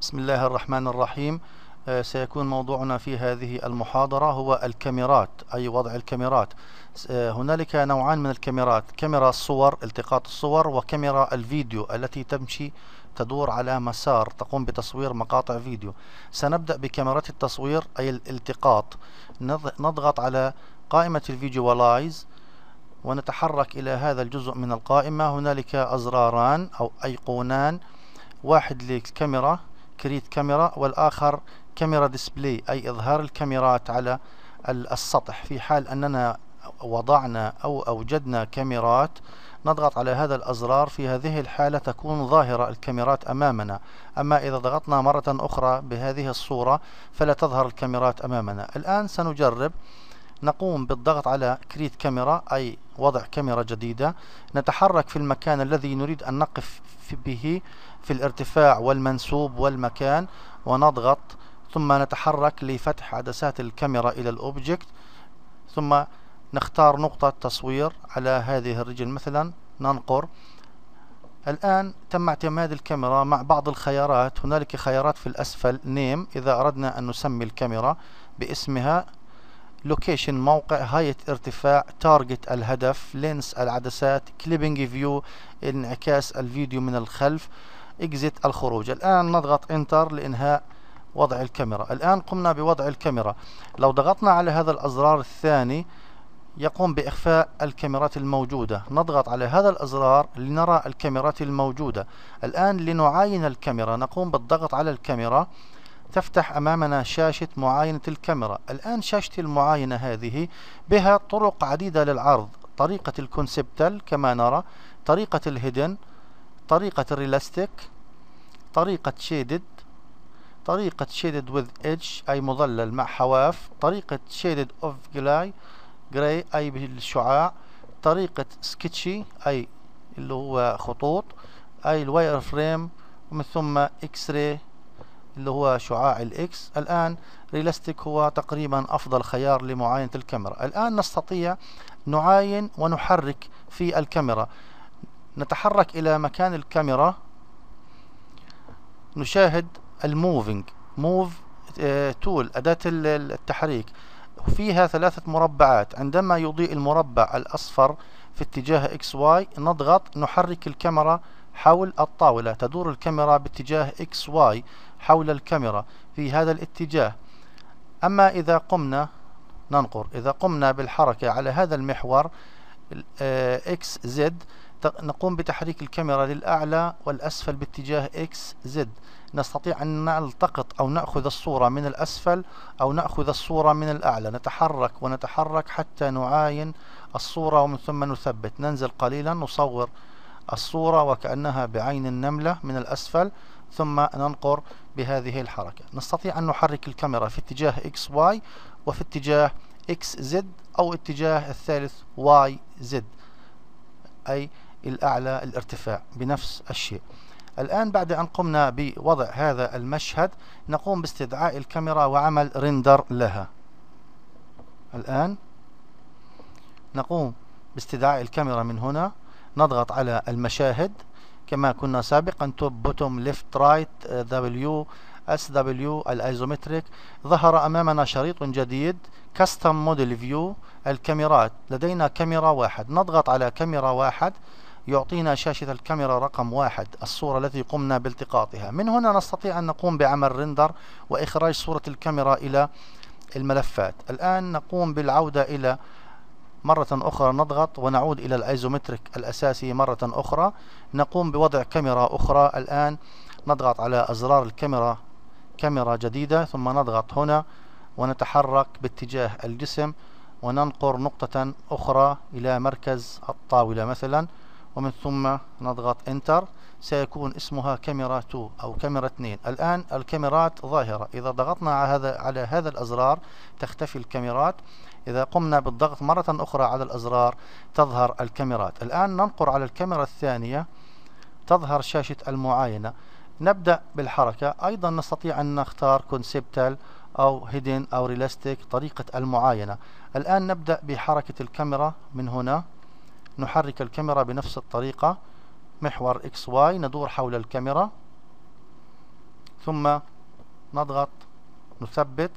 بسم الله الرحمن الرحيم آه، سيكون موضوعنا في هذه المحاضرة هو الكاميرات أي وضع الكاميرات آه، هنالك نوعان من الكاميرات كاميرا الصور التقاط الصور وكاميرا الفيديو التي تمشي تدور على مسار تقوم بتصوير مقاطع فيديو سنبدأ بكاميرات التصوير أي الالتقاط نضغط على قائمة الفيجوالايز ونتحرك إلى هذا الجزء من القائمة هنالك أزراران أو أيقونان واحد للكاميرا كريت كاميرا والآخر كاميرا ديسبلي أي إظهار الكاميرات على السطح في حال أننا وضعنا أو أوجدنا كاميرات نضغط على هذا الأزرار في هذه الحالة تكون ظاهرة الكاميرات أمامنا أما إذا ضغطنا مرة أخرى بهذه الصورة فلا تظهر الكاميرات أمامنا الآن سنجرب نقوم بالضغط على كريت كاميرا أي وضع كاميرا جديدة نتحرك في المكان الذي نريد أن نقف به في الارتفاع والمنسوب والمكان ونضغط ثم نتحرك لفتح عدسات الكاميرا إلى الأوبجكت ثم نختار نقطة تصوير على هذه الرجل مثلا ننقر الآن تم اعتماد الكاميرا مع بعض الخيارات هنالك خيارات في الأسفل نيم إذا أردنا أن نسمي الكاميرا باسمها لوكيشن موقع هاية ارتفاع تارجت الهدف لينس العدسات كليبنج فيو انعكاس الفيديو من الخلف اكزيت الخروج الآن نضغط انتر لإنهاء وضع الكاميرا الآن قمنا بوضع الكاميرا لو ضغطنا على هذا الأزرار الثاني يقوم بإخفاء الكاميرات الموجودة نضغط على هذا الأزرار لنرى الكاميرات الموجودة الآن لنعاين الكاميرا نقوم بالضغط على الكاميرا تفتح أمامنا شاشة معاينة الكاميرا الآن شاشة المعاينة هذه بها طرق عديدة للعرض طريقة الكونسبتال كما نرى طريقة الهيدن طريقة الريلاستيك طريقة شيدد طريقة شيدد وذ edge أي مظلل مع حواف طريقة شيدد اوف جلاي جراي أي بالشعاع طريقة سكتشي أي اللي هو خطوط أي الواير فريم ومن ثم اكس راي اللي هو شعاع الاكس الآن ريلاستيك هو تقريبا أفضل خيار لمعاينة الكاميرا الآن نستطيع نعاين ونحرك في الكاميرا نتحرك إلى مكان الكاميرا نشاهد الموفينج موف تول أداة التحريك فيها ثلاثة مربعات عندما يضيء المربع الأصفر في اتجاه إكس واي نضغط نحرك الكاميرا حول الطاولة تدور الكاميرا باتجاه إكس واي حول الكاميرا في هذا الاتجاه أما إذا قمنا ننقر إذا قمنا بالحركة على هذا المحور آه، إكس زد نقوم بتحريك الكاميرا للأعلى والأسفل باتجاه X Z نستطيع أن نلتقط أو نأخذ الصورة من الأسفل أو نأخذ الصورة من الأعلى نتحرك ونتحرك حتى نعاين الصورة ومن ثم نثبت ننزل قليلا نصور الصورة وكأنها بعين النملة من الأسفل ثم ننقر بهذه الحركة نستطيع أن نحرك الكاميرا في اتجاه Y وفي اتجاه Z أو اتجاه الثالث Z أي الأعلى الارتفاع بنفس الشيء الآن بعد أن قمنا بوضع هذا المشهد نقوم باستدعاء الكاميرا وعمل ريندر لها الآن نقوم باستدعاء الكاميرا من هنا نضغط على المشاهد كما كنا سابقا توب بوتوم ليفت رايت دبليو اس دبليو الايزومتريك ظهر امامنا شريط جديد كاستم موديل فيو الكاميرات لدينا كاميرا واحد نضغط على كاميرا واحد يعطينا شاشة الكاميرا رقم واحد الصورة التي قمنا بالتقاطها من هنا نستطيع أن نقوم بعمل رندر وإخراج صورة الكاميرا إلى الملفات الآن نقوم بالعودة إلى مرة أخرى نضغط ونعود إلى الأيزومتريك الأساسي مرة أخرى نقوم بوضع كاميرا أخرى الآن نضغط على أزرار الكاميرا كاميرا جديدة ثم نضغط هنا ونتحرك باتجاه الجسم وننقر نقطة أخرى إلى مركز الطاولة مثلا ومن ثم نضغط انتر سيكون اسمها كاميرا 2 او كاميرا 2 الان الكاميرات ظاهرة اذا ضغطنا على هذا على هذا الازرار تختفي الكاميرات اذا قمنا بالضغط مرة اخرى على الازرار تظهر الكاميرات الان ننقر على الكاميرا الثانية تظهر شاشة المعاينة نبدأ بالحركة ايضا نستطيع ان نختار كونسبتال او هيدن او ريلاستيك طريقة المعاينة الان نبدأ بحركة الكاميرا من هنا نحرك الكاميرا بنفس الطريقة محور XY ندور حول الكاميرا ثم نضغط نثبت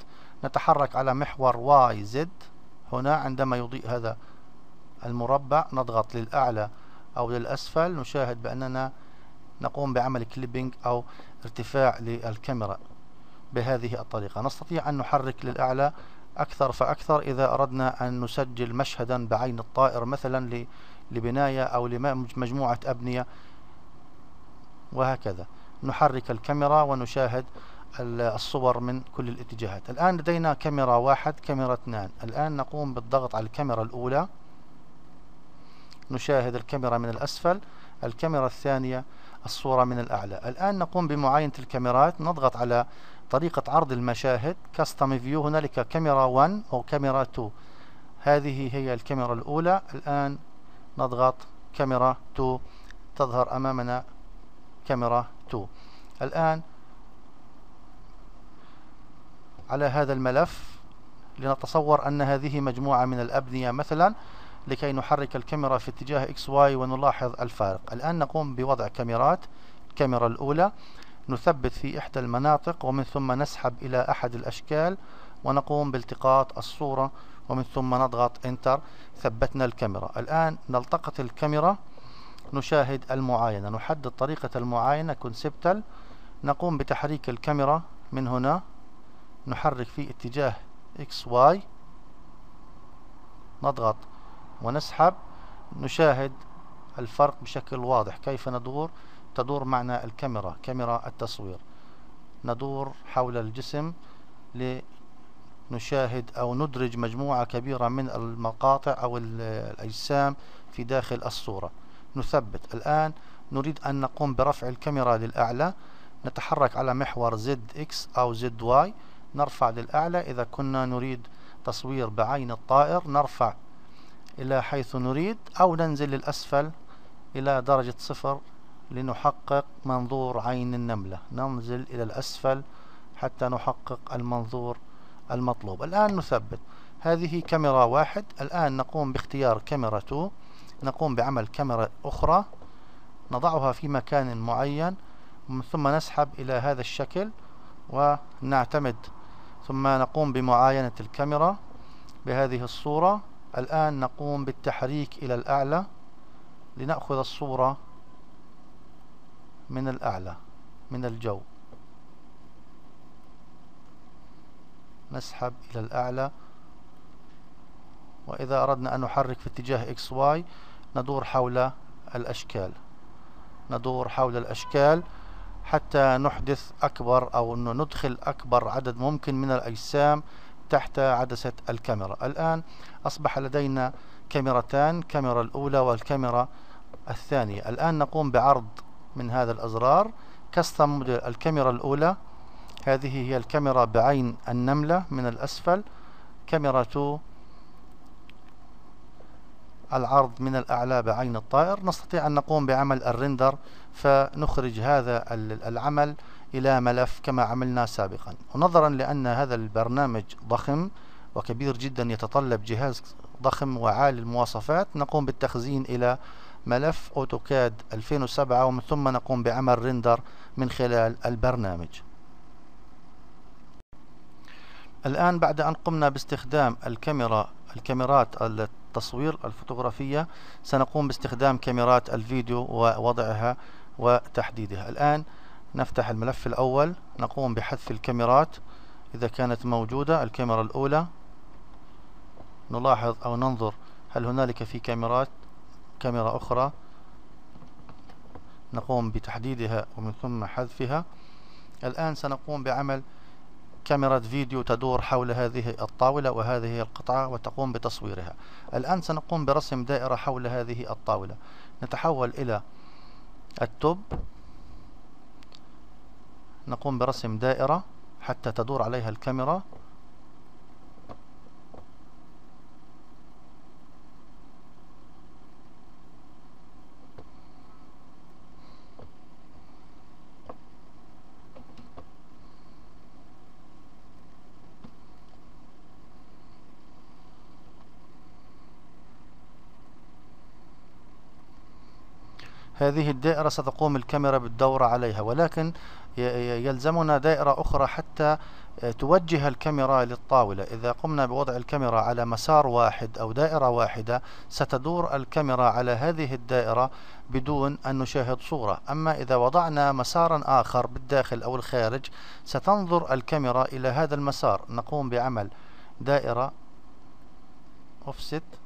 نتحرك على محور YZ هنا عندما يضيء هذا المربع نضغط للأعلى أو للأسفل نشاهد بأننا نقوم بعمل كليبينج أو ارتفاع للكاميرا بهذه الطريقة نستطيع أن نحرك للأعلى أكثر فأكثر إذا أردنا أن نسجل مشهدا بعين الطائر مثلا لبناية أو لمجموعة أبنية وهكذا نحرك الكاميرا ونشاهد الصور من كل الاتجاهات الآن لدينا كاميرا واحد كاميرا اثنان الآن نقوم بالضغط على الكاميرا الأولى نشاهد الكاميرا من الأسفل الكاميرا الثانية الصورة من الأعلى الآن نقوم بمعاينة الكاميرات نضغط على طريقة عرض المشاهد Custom فيو هنالك كاميرا 1 أو كاميرا 2 هذه هي الكاميرا الأولى الآن نضغط كاميرا 2 تظهر أمامنا كاميرا 2 الآن على هذا الملف لنتصور أن هذه مجموعة من الأبنية مثلا لكي نحرك الكاميرا في اتجاه اكس واي ونلاحظ الفارق الآن نقوم بوضع كاميرات الكاميرا الأولى نثبت في إحدى المناطق ومن ثم نسحب إلى أحد الأشكال ونقوم بالتقاط الصورة ومن ثم نضغط انتر ثبتنا الكاميرا الآن نلتقط الكاميرا نشاهد المعاينة نحدد طريقة المعاينة كونسبتال نقوم بتحريك الكاميرا من هنا نحرك في اتجاه اكس واي نضغط ونسحب نشاهد الفرق بشكل واضح كيف ندور تدور معنا الكاميرا كاميرا التصوير ندور حول الجسم نشاهد أو ندرج مجموعة كبيرة من المقاطع أو الأجسام في داخل الصورة نثبت الآن نريد أن نقوم برفع الكاميرا للأعلى نتحرك على محور ZX أو ZY نرفع للأعلى إذا كنا نريد تصوير بعين الطائر نرفع إلى حيث نريد أو ننزل للأسفل إلى درجة صفر لنحقق منظور عين النملة ننزل إلى الأسفل حتى نحقق المنظور المطلوب الآن نثبت هذه كاميرا واحد الآن نقوم باختيار كاميرا 2 نقوم بعمل كاميرا أخرى نضعها في مكان معين ثم نسحب إلى هذا الشكل ونعتمد ثم نقوم بمعاينة الكاميرا بهذه الصورة الآن نقوم بالتحريك إلى الأعلى لنأخذ الصورة من الأعلى من الجو نسحب إلى الأعلى وإذا أردنا أن نحرك في اتجاه XY ندور حول الأشكال ندور حول الأشكال حتى نحدث أكبر أو أنه ندخل أكبر عدد ممكن من الأجسام تحت عدسة الكاميرا الآن أصبح لدينا كاميرتان كاميرا الأولى والكاميرا الثانية الآن نقوم بعرض من هذا الأزرار كستم الكاميرا الأولى هذه هي الكاميرا بعين النملة من الأسفل كاميرا العرض من الأعلى بعين الطائر نستطيع أن نقوم بعمل الرندر فنخرج هذا العمل إلى ملف كما عملنا سابقا ونظرا لأن هذا البرنامج ضخم وكبير جدا يتطلب جهاز ضخم وعالي المواصفات نقوم بالتخزين إلى ملف أوتوكاد 2007 ومن ثم نقوم بعمل رندر من خلال البرنامج الآن بعد أن قمنا باستخدام الكاميرا الكاميرات التصوير الفوتوغرافية سنقوم باستخدام كاميرات الفيديو ووضعها وتحديدها الآن نفتح الملف الأول نقوم بحذف الكاميرات إذا كانت موجودة الكاميرا الأولى نلاحظ أو ننظر هل هنالك في كاميرات كاميرا أخرى نقوم بتحديدها ومن ثم حذفها الآن سنقوم بعمل كاميرا فيديو تدور حول هذه الطاولة وهذه القطعة وتقوم بتصويرها الآن سنقوم برسم دائرة حول هذه الطاولة نتحول إلى التوب نقوم برسم دائرة حتى تدور عليها الكاميرا هذه الدائرة ستقوم الكاميرا بالدورة عليها ولكن يلزمنا دائرة أخرى حتى توجه الكاميرا للطاولة إذا قمنا بوضع الكاميرا على مسار واحد أو دائرة واحدة ستدور الكاميرا على هذه الدائرة بدون أن نشاهد صورة أما إذا وضعنا مسارا آخر بالداخل أو الخارج ستنظر الكاميرا إلى هذا المسار نقوم بعمل دائرة offset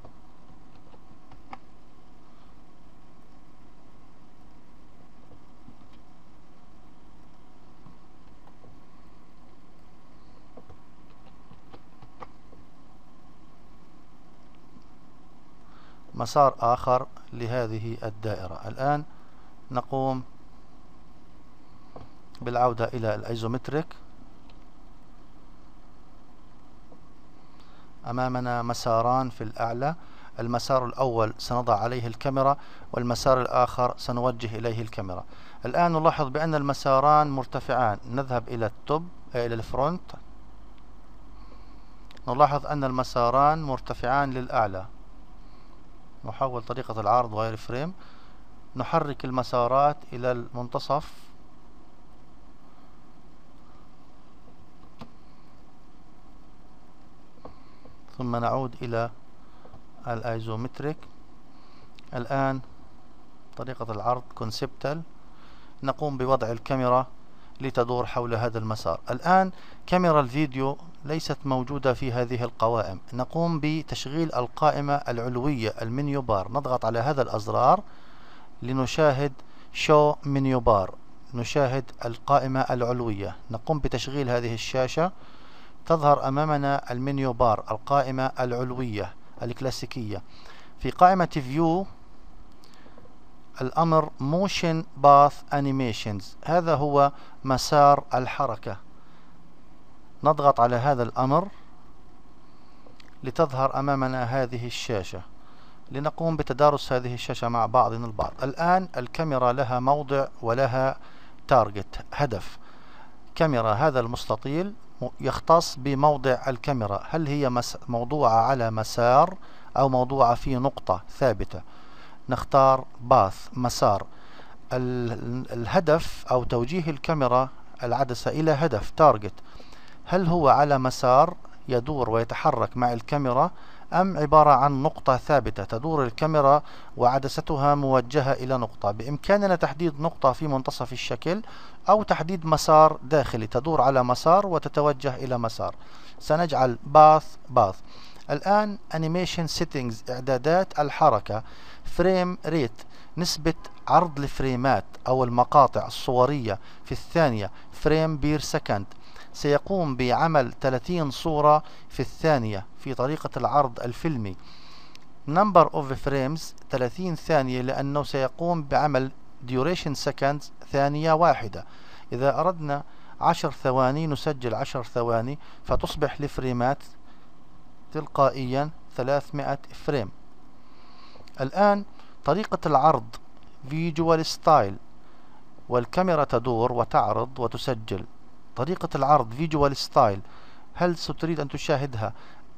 مسار آخر لهذه الدائرة الآن نقوم بالعودة إلى الأيزومتريك أمامنا مساران في الأعلى المسار الأول سنضع عليه الكاميرا والمسار الآخر سنوجه إليه الكاميرا الآن نلاحظ بأن المساران مرتفعان نذهب إلى التوب آه، إلى الفرونت نلاحظ أن المساران مرتفعان للأعلى نحول طريقة العرض غير فريم نحرك المسارات إلى المنتصف ثم نعود إلى الايزومتريك الآن طريقة العرض كونسبتال نقوم بوضع الكاميرا لتدور حول هذا المسار الآن كاميرا الفيديو ليست موجودة في هذه القوائم نقوم بتشغيل القائمة العلوية المنيو بار نضغط على هذا الأزرار لنشاهد شو منيو بار نشاهد القائمة العلوية نقوم بتشغيل هذه الشاشة تظهر أمامنا المنيو بار القائمة العلوية الكلاسيكية في قائمة فيو الأمر موشن باث أنيميشنز هذا هو مسار الحركة نضغط على هذا الأمر لتظهر أمامنا هذه الشاشة لنقوم بتدارس هذه الشاشة مع بعضنا البعض الآن الكاميرا لها موضع ولها تارجت هدف كاميرا هذا المستطيل يختص بموضع الكاميرا هل هي موضوعة على مسار أو موضوعة في نقطة ثابتة نختار باث مسار الهدف أو توجيه الكاميرا العدسة إلى هدف تارجت هل هو على مسار يدور ويتحرك مع الكاميرا أم عبارة عن نقطة ثابتة تدور الكاميرا وعدستها موجهة إلى نقطة بإمكاننا تحديد نقطة في منتصف الشكل أو تحديد مسار داخلي تدور على مسار وتتوجه إلى مسار سنجعل باث باث الآن animation settings إعدادات الحركة frame rate نسبة عرض الفريمات أو المقاطع الصورية في الثانية فريم بير سكند سيقوم بعمل 30 صورة في الثانية في طريقة العرض الفيلمي number of frames 30 ثانية لأنه سيقوم بعمل duration seconds ثانية واحدة إذا أردنا 10 ثواني نسجل 10 ثواني فتصبح الفريمات تلقائيا 300 فريم الآن طريقة العرض visual style والكاميرا تدور وتعرض وتسجل طريقة العرض فيجوال ستايل هل ستريد أن تشاهدها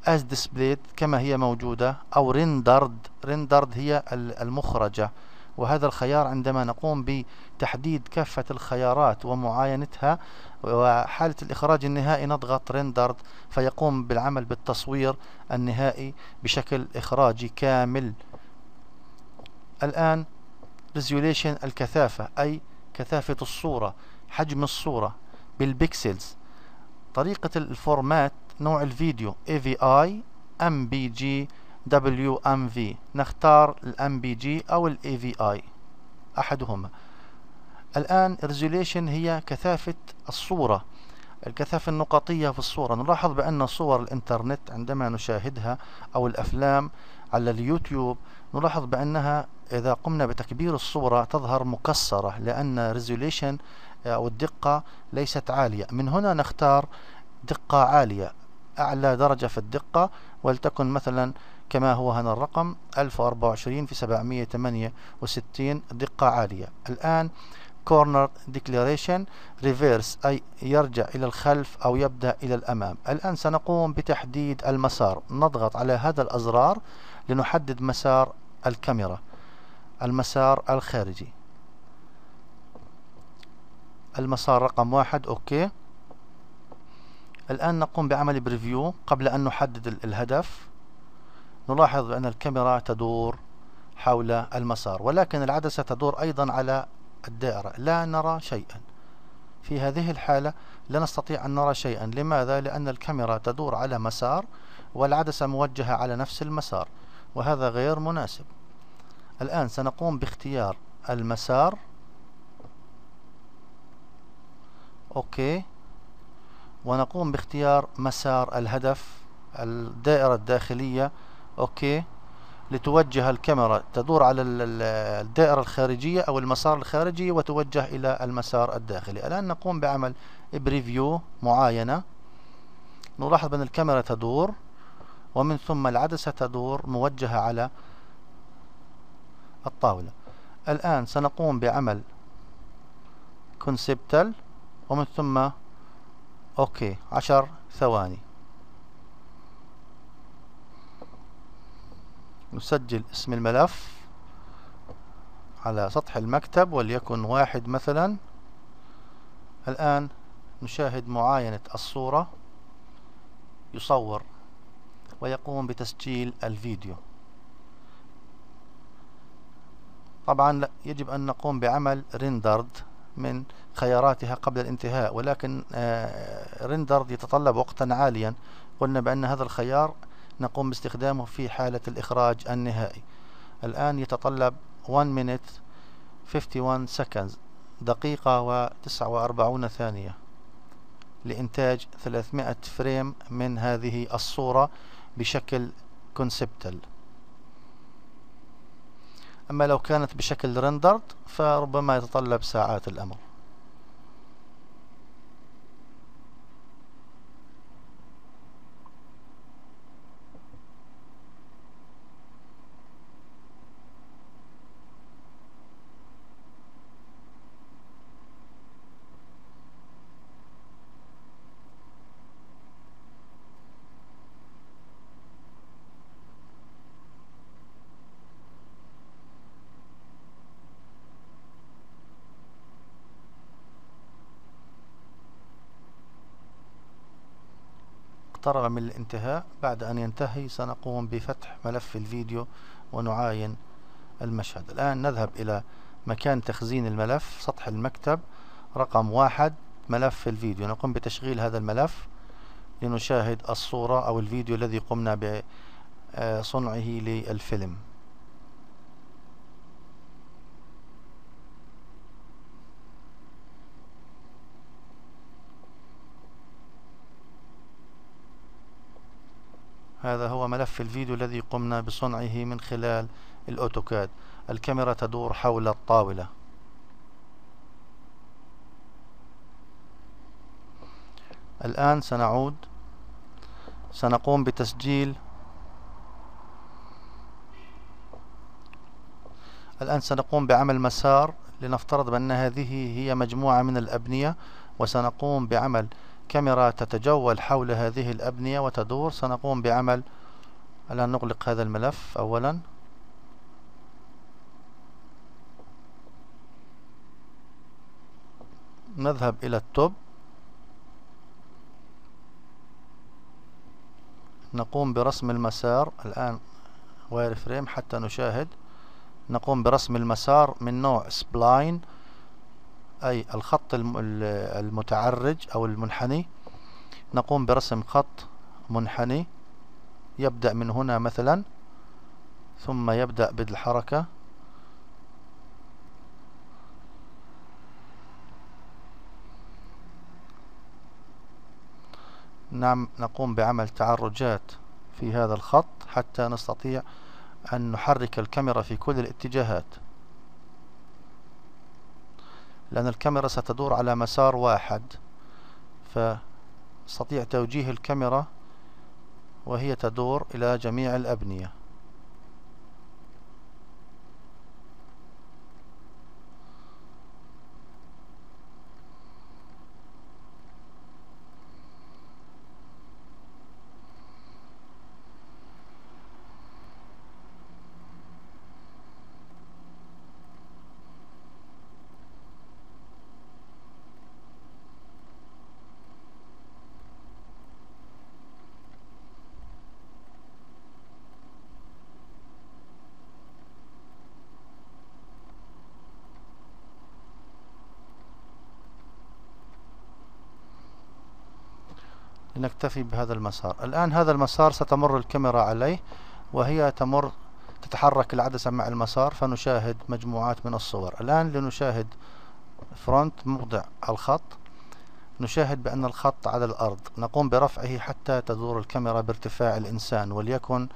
as displayed كما هي موجودة أو rendered rendered هي المخرجة وهذا الخيار عندما نقوم بتحديد كافة الخيارات ومعاينتها وحالة الإخراج النهائي نضغط rendered فيقوم بالعمل بالتصوير النهائي بشكل إخراجي كامل الآن resolution الكثافة أي كثافة الصورة حجم الصورة بالبكسلز طريقة الفورمات نوع الفيديو AVI MBG WMV نختار الـ MBG أو الـ AVI أحدهما الآن Resolution هي كثافة الصورة الكثافة النقطية في الصورة نلاحظ بأن صور الإنترنت عندما نشاهدها أو الأفلام على اليوتيوب نلاحظ بأنها إذا قمنا بتكبير الصورة تظهر مكسرة لأن Resolution أو الدقة ليست عالية من هنا نختار دقة عالية أعلى درجة في الدقة ولتكن مثلا كما هو هنا الرقم 1024 في 768 دقة عالية الآن corner declaration reverse أي يرجع إلى الخلف أو يبدأ إلى الأمام الآن سنقوم بتحديد المسار نضغط على هذا الأزرار لنحدد مسار الكاميرا المسار الخارجي المسار رقم واحد اوكي الآن نقوم بعمل بريفيو قبل أن نحدد الهدف نلاحظ بأن الكاميرا تدور حول المسار ولكن العدسة تدور أيضا على الدائرة لا نرى شيئا في هذه الحالة لا نستطيع أن نرى شيئا لماذا؟ لأن الكاميرا تدور على مسار والعدسة موجهة على نفس المسار وهذا غير مناسب الآن سنقوم باختيار المسار اوكي ونقوم باختيار مسار الهدف الدائرة الداخلية اوكي لتوجه الكاميرا تدور على الدائرة الخارجية او المسار الخارجي وتوجه الى المسار الداخلي الان نقوم بعمل بريفيو معاينة نلاحظ ان الكاميرا تدور ومن ثم العدسة تدور موجهة على الطاولة الآن سنقوم بعمل كونسبتال ومن ثم اوكي عشر ثواني نسجل اسم الملف على سطح المكتب وليكن واحد مثلا الآن نشاهد معاينة الصورة يصور ويقوم بتسجيل الفيديو طبعا يجب أن نقوم بعمل ريندرد من خياراتها قبل الانتهاء ولكن آه، ريندرد يتطلب وقتا عاليا قلنا بأن هذا الخيار نقوم باستخدامه في حالة الإخراج النهائي الآن يتطلب 1 minute 51 seconds دقيقة و 49 ثانية لإنتاج 300 فريم من هذه الصورة بشكل كونسبتال أما لو كانت بشكل رندرد فربما يتطلب ساعات الأمر اقترب من الانتهاء بعد أن ينتهي سنقوم بفتح ملف الفيديو ونعاين المشهد الآن نذهب إلى مكان تخزين الملف سطح المكتب رقم واحد ملف الفيديو نقوم بتشغيل هذا الملف لنشاهد الصورة أو الفيديو الذي قمنا بصنعه للفيلم هذا هو ملف الفيديو الذي قمنا بصنعه من خلال الأوتوكاد الكاميرا تدور حول الطاولة الآن سنعود سنقوم بتسجيل الآن سنقوم بعمل مسار لنفترض بأن هذه هي مجموعة من الأبنية وسنقوم بعمل كاميرا تتجول حول هذه الأبنية وتدور سنقوم بعمل الآن نغلق هذا الملف أولا نذهب إلى التوب نقوم برسم المسار الآن وير فريم حتى نشاهد نقوم برسم المسار من نوع سبلاين أي الخط المتعرج أو المنحني نقوم برسم خط منحني يبدأ من هنا مثلا ثم يبدأ بالحركة نعم نقوم بعمل تعرجات في هذا الخط حتى نستطيع أن نحرك الكاميرا في كل الاتجاهات لأن الكاميرا ستدور على مسار واحد فاستطيع توجيه الكاميرا وهي تدور إلى جميع الأبنية لنكتفي بهذا المسار الآن هذا المسار ستمر الكاميرا عليه وهي تمر تتحرك العدسة مع المسار فنشاهد مجموعات من الصور الآن لنشاهد فرونت موضع الخط نشاهد بأن الخط على الأرض نقوم برفعه حتى تدور الكاميرا بارتفاع الإنسان وليكن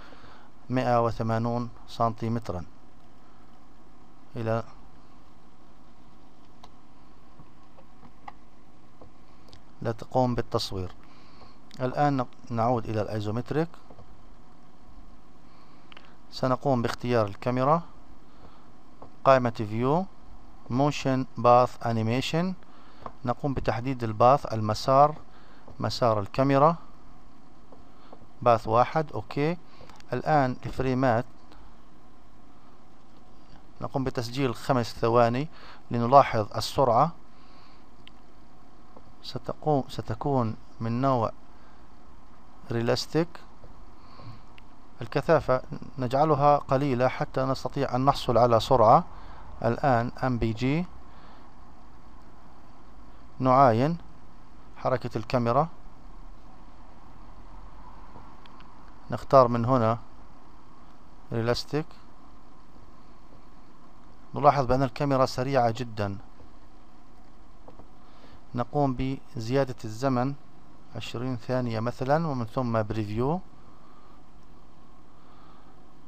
180 سنتيمترا إلى لا تقوم بالتصوير الآن نعود إلى الأيزومتريك سنقوم باختيار الكاميرا قائمة فيو موشن باث انيميشن نقوم بتحديد الباث المسار مسار الكاميرا باث واحد اوكي الآن الفريمات نقوم بتسجيل خمس ثواني لنلاحظ السرعة ستقوم ستكون من نوع ريلاستيك الكثافة نجعلها قليلة حتى نستطيع أن نحصل على سرعة الآن ام بي جي نعاين حركة الكاميرا نختار من هنا ريلاستيك نلاحظ بأن الكاميرا سريعة جدا نقوم بزيادة الزمن عشرين ثانية مثلا ومن ثم بريفيو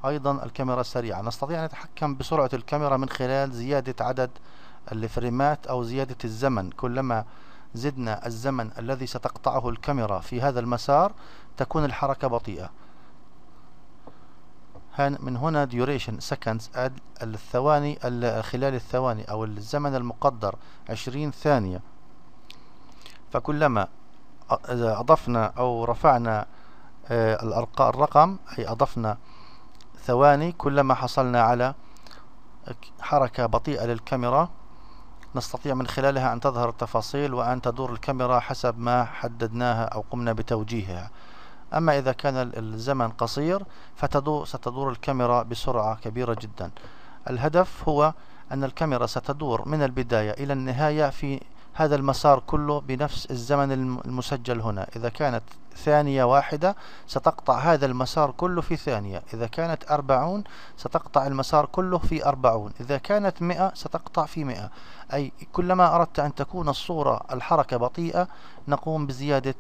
أيضا الكاميرا السريعة نستطيع أن نتحكم بسرعة الكاميرا من خلال زيادة عدد الفريمات أو زيادة الزمن كلما زدنا الزمن الذي ستقطعه الكاميرا في هذا المسار تكون الحركة بطيئة من هنا duration seconds الثواني خلال الثواني أو الزمن المقدر 20 ثانية فكلما إذا أضفنا أو رفعنا آه، الرقم أي أضفنا ثواني كلما حصلنا على حركة بطيئة للكاميرا نستطيع من خلالها أن تظهر التفاصيل وأن تدور الكاميرا حسب ما حددناها أو قمنا بتوجيهها أما إذا كان الزمن قصير فتدور ستدور الكاميرا بسرعة كبيرة جدا الهدف هو أن الكاميرا ستدور من البداية إلى النهاية في هذا المسار كله بنفس الزمن المسجل هنا إذا كانت ثانية واحدة ستقطع هذا المسار كله في ثانية إذا كانت أربعون ستقطع المسار كله في أربعون إذا كانت مئة ستقطع في مئة أي كلما أردت أن تكون الصورة الحركة بطيئة نقوم بزيادة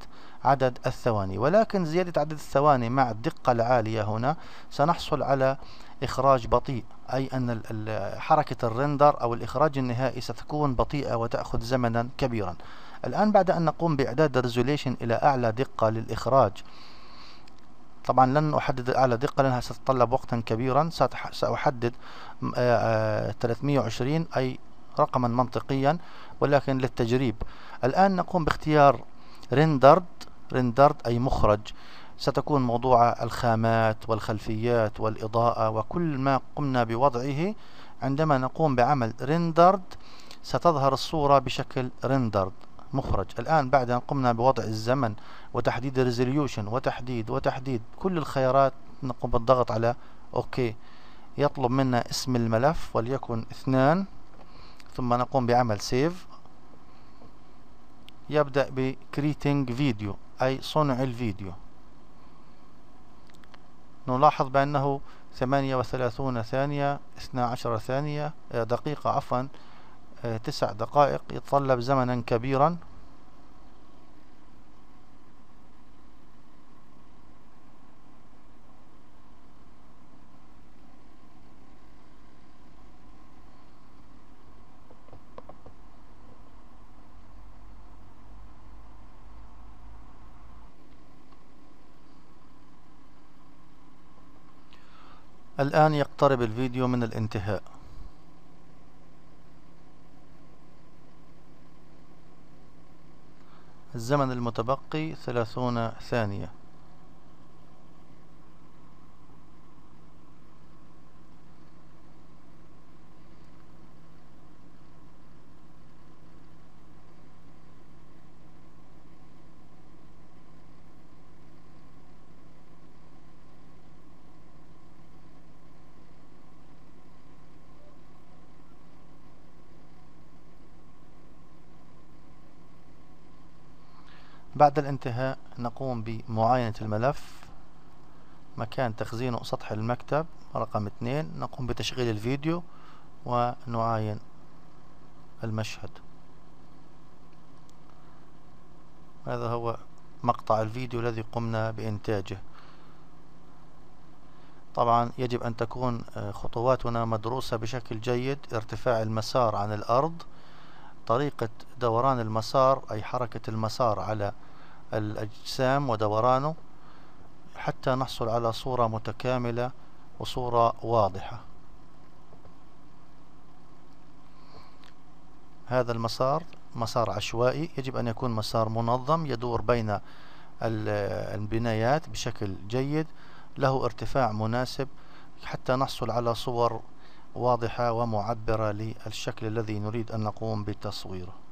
عدد الثواني ولكن زيادة عدد الثواني مع الدقة العالية هنا سنحصل على إخراج بطيء أي أن حركة الرندر أو الإخراج النهائي ستكون بطيئة وتأخذ زمنا كبيرا الآن بعد أن نقوم بإعداد الريزوليشن إلى أعلى دقة للإخراج طبعا لن أحدد أعلى دقة لأنها ستتطلب وقتا كبيرا سأحدد 320 آه، آه، أي رقما منطقيا ولكن للتجريب الآن نقوم باختيار rendered rendered أي مخرج ستكون موضوع الخامات والخلفيات والإضاءة وكل ما قمنا بوضعه عندما نقوم بعمل ريندرد ستظهر الصورة بشكل ريندرد مخرج الآن بعد أن قمنا بوضع الزمن وتحديد الريزوليوشن وتحديد وتحديد كل الخيارات نقوم بالضغط على أوكي يطلب منا اسم الملف وليكن اثنان ثم نقوم بعمل سيف يبدأ بكريتنج فيديو أي صنع الفيديو نلاحظ بأنه ثمانية وثلاثون ثانية اثنا عشر ثانية آه، دقيقة عفوا آه، تسع دقائق يتطلب زمنا كبيرا الآن يقترب الفيديو من الانتهاء الزمن المتبقي ثلاثون ثانية بعد الانتهاء نقوم بمعاينة الملف مكان تخزينه سطح المكتب رقم اثنين نقوم بتشغيل الفيديو ونعاين المشهد هذا هو مقطع الفيديو الذي قمنا بإنتاجه طبعا يجب أن تكون آه، خطواتنا مدروسة بشكل جيد ارتفاع المسار عن الأرض طريقة دوران المسار أي حركة المسار على الأجسام ودورانه حتى نحصل على صورة متكاملة وصورة واضحة هذا المسار مسار عشوائي يجب أن يكون مسار منظم يدور بين البنايات بشكل جيد له ارتفاع مناسب حتى نحصل على صور واضحة ومعبرة للشكل الذي نريد أن نقوم بتصويره